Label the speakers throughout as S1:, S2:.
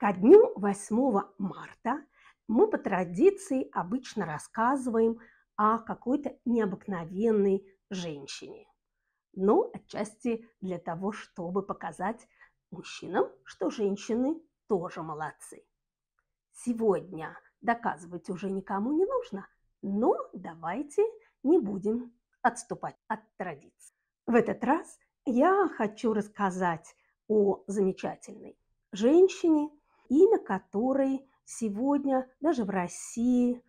S1: Ко дню 8 марта мы по традиции обычно рассказываем о какой-то необыкновенной женщине. Но отчасти для того, чтобы показать мужчинам, что женщины тоже молодцы. Сегодня доказывать уже никому не нужно, но давайте не будем отступать от традиций. В этот раз я хочу рассказать о замечательной женщине, имя которой сегодня даже в России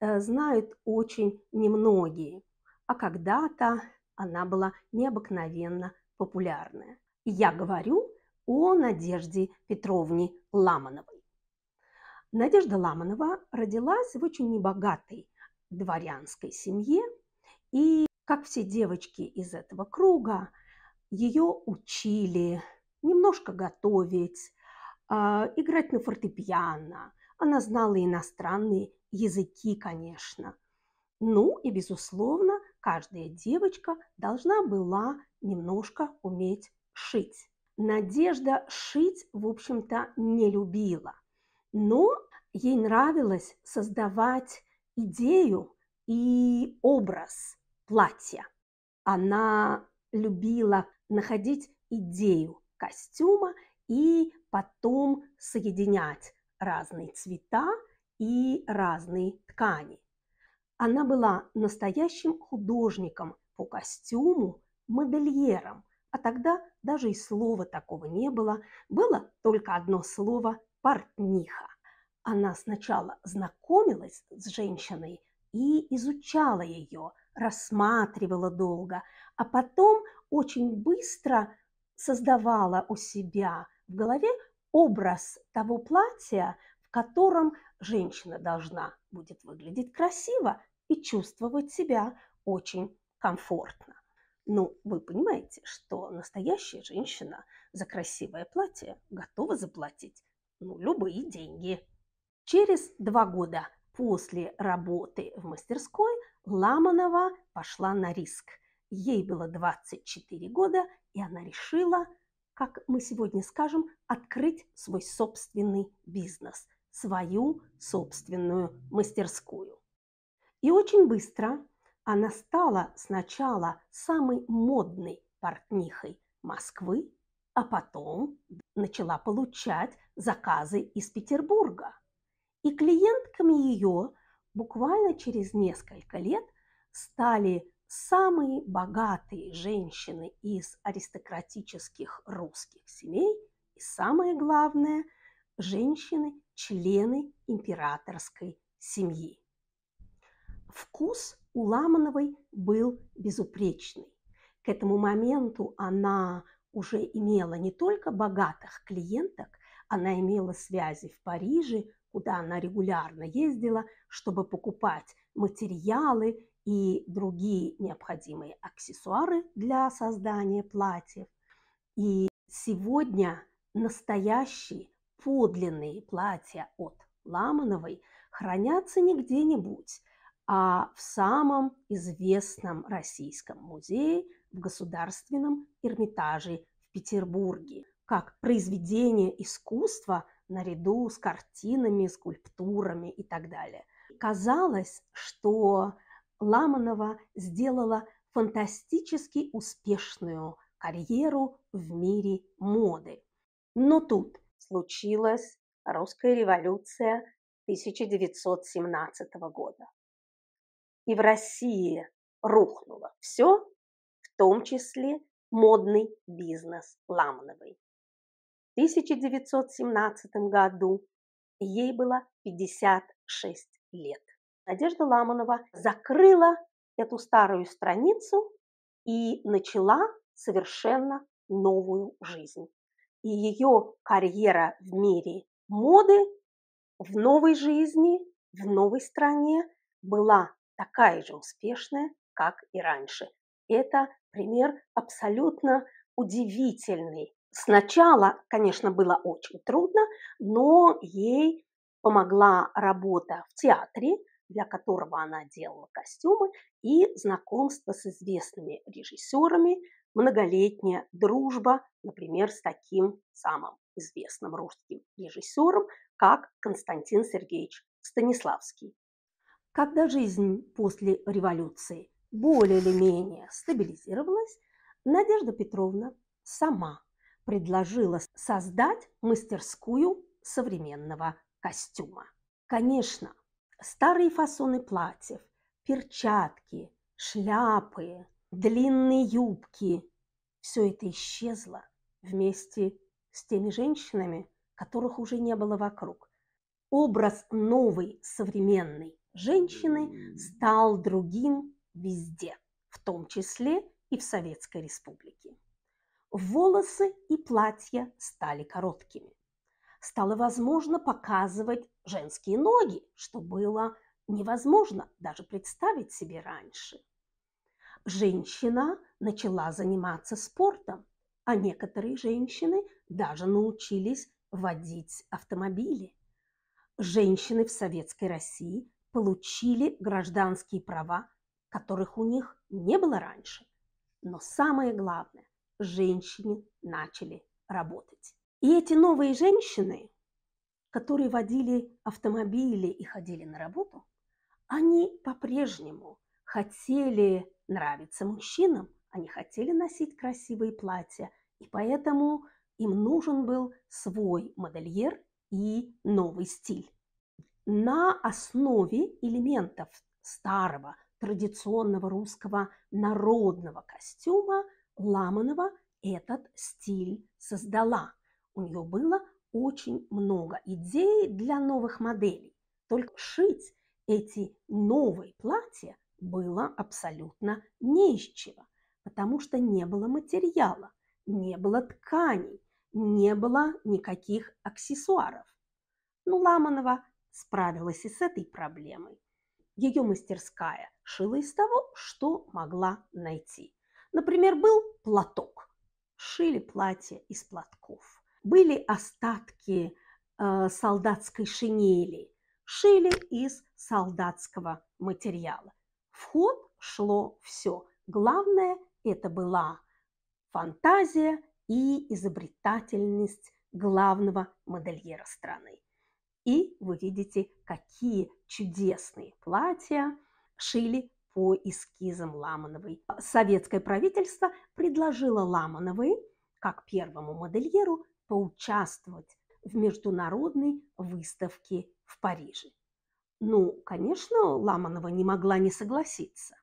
S1: э, знают очень немногие, а когда-то она была необыкновенно популярная. я говорю о Надежде Петровне Ламановой. Надежда Ламанова родилась в очень небогатой дворянской семье, и, как все девочки из этого круга, ее учили немножко готовить, а, играть на фортепиано. Она знала иностранные языки, конечно. Ну и, безусловно, каждая девочка должна была немножко уметь шить. Надежда шить, в общем-то, не любила, но ей нравилось создавать идею и образ платья. Она любила находить идею костюма и потом соединять разные цвета и разные ткани. Она была настоящим художником по костюму, модельером, а тогда даже и слова такого не было, было только одно слово «портниха». Она сначала знакомилась с женщиной и изучала ее, рассматривала долго, а потом очень быстро создавала у себя в голове образ того платья, в котором женщина должна будет выглядеть красиво и чувствовать себя очень комфортно. Ну, вы понимаете, что настоящая женщина за красивое платье готова заплатить ну, любые деньги. Через два года после работы в мастерской Ламанова пошла на риск. Ей было 24 года, и она решила – как мы сегодня скажем, открыть свой собственный бизнес, свою собственную мастерскую. И очень быстро она стала сначала самой модной портнихой Москвы, а потом начала получать заказы из Петербурга. И клиентками ее буквально через несколько лет стали самые богатые женщины из аристократических русских семей и, самое главное, женщины-члены императорской семьи. Вкус у Ламановой был безупречный. К этому моменту она уже имела не только богатых клиенток, она имела связи в Париже, куда она регулярно ездила, чтобы покупать материалы, и другие необходимые аксессуары для создания платьев. И сегодня настоящие подлинные платья от Ламановой хранятся не где-нибудь, а в самом известном российском музее в Государственном Эрмитаже в Петербурге, как произведение искусства наряду с картинами, скульптурами и так далее. Казалось, что Ламанова сделала фантастически успешную карьеру в мире моды. Но тут случилась русская революция 1917 года. И в России рухнуло все, в том числе модный бизнес Ламановой. В 1917 году ей было 56 лет. Надежда Ламанова закрыла эту старую страницу и начала совершенно новую жизнь. И ее карьера в мире моды в новой жизни, в новой стране была такая же успешная, как и раньше. Это пример абсолютно удивительный. Сначала, конечно, было очень трудно, но ей помогла работа в театре, для которого она делала костюмы, и знакомство с известными режиссерами, многолетняя дружба, например, с таким самым известным русским режиссером, как Константин Сергеевич Станиславский. Когда жизнь после революции более или менее стабилизировалась, Надежда Петровна сама предложила создать мастерскую современного костюма. Конечно, старые фасоны платьев, перчатки, шляпы, длинные юбки. Все это исчезло вместе с теми женщинами, которых уже не было вокруг. Образ новой современной женщины стал другим везде, в том числе и в Советской Республике. Волосы и платья стали короткими стало возможно показывать женские ноги, что было невозможно даже представить себе раньше. Женщина начала заниматься спортом, а некоторые женщины даже научились водить автомобили. Женщины в Советской России получили гражданские права, которых у них не было раньше. Но самое главное, женщины начали работать. И эти новые женщины, которые водили автомобили и ходили на работу, они по-прежнему хотели нравиться мужчинам, они хотели носить красивые платья, и поэтому им нужен был свой модельер и новый стиль. На основе элементов старого традиционного русского народного костюма Ламанова этот стиль создала – у нее было очень много идей для новых моделей. Только шить эти новые платья было абсолютно не из чего, потому что не было материала, не было тканей, не было никаких аксессуаров. Но ну, Ламанова справилась и с этой проблемой. Ее мастерская шила из того, что могла найти. Например, был платок. Шили платья из платков были остатки э, солдатской шинели, шили из солдатского материала. Вход шло все. Главное это была фантазия и изобретательность главного модельера страны. И вы видите, какие чудесные платья шили по эскизам Ламановой. Советское правительство предложило Ламановой, как первому модельеру, поучаствовать в международной выставке в Париже. Ну, конечно, Ламанова не могла не согласиться.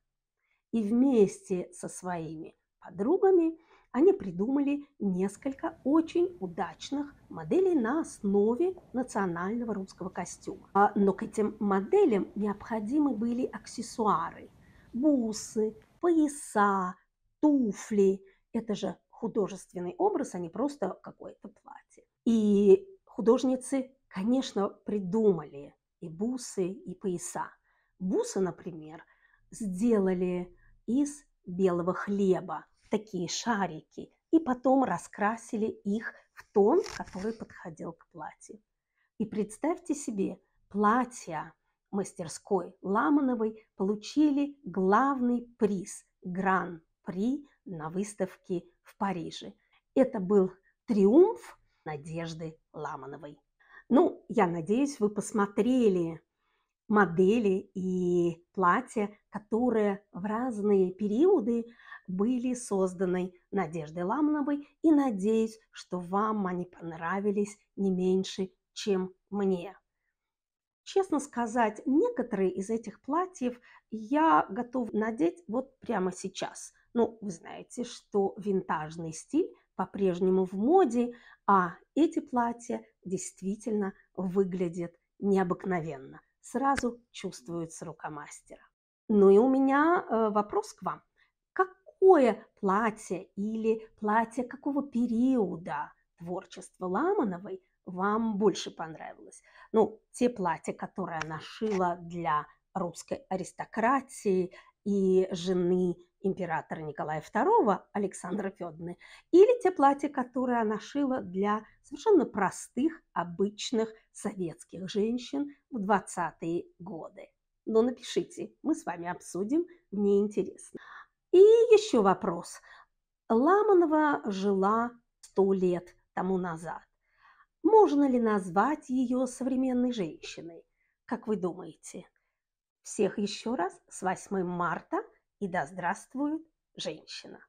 S1: И вместе со своими подругами они придумали несколько очень удачных моделей на основе национального русского костюма. А, но к этим моделям необходимы были аксессуары, бусы, пояса, туфли. Это же художественный образ, а не просто какое-то платье. И художницы, конечно, придумали и бусы, и пояса. Бусы, например, сделали из белого хлеба, такие шарики, и потом раскрасили их в тон, который подходил к платью. И представьте себе, платья мастерской Ламановой получили главный приз – гран-при на выставке в Париже. Это был триумф Надежды Ламановой. Ну, я надеюсь, вы посмотрели модели и платья, которые в разные периоды были созданы Надеждой Ламановой. И надеюсь, что вам они понравились не меньше, чем мне. Честно сказать, некоторые из этих платьев я готов надеть вот прямо сейчас. Ну, вы знаете, что винтажный стиль по-прежнему в моде, а эти платья действительно выглядят необыкновенно. Сразу чувствуется рука мастера. Ну и у меня э, вопрос к вам. Какое платье или платье какого периода творчества Ламановой вам больше понравилось? Ну, те платья, которые она шила для русской аристократии и жены императора Николая II Александра Федоровны, или те платья, которые она шила для совершенно простых, обычных советских женщин в 20-е годы. Но ну, напишите, мы с вами обсудим, мне интересно. И еще вопрос. Ламанова жила сто лет тому назад. Можно ли назвать ее современной женщиной? Как вы думаете? Всех еще раз с 8 марта и да здравствует женщина!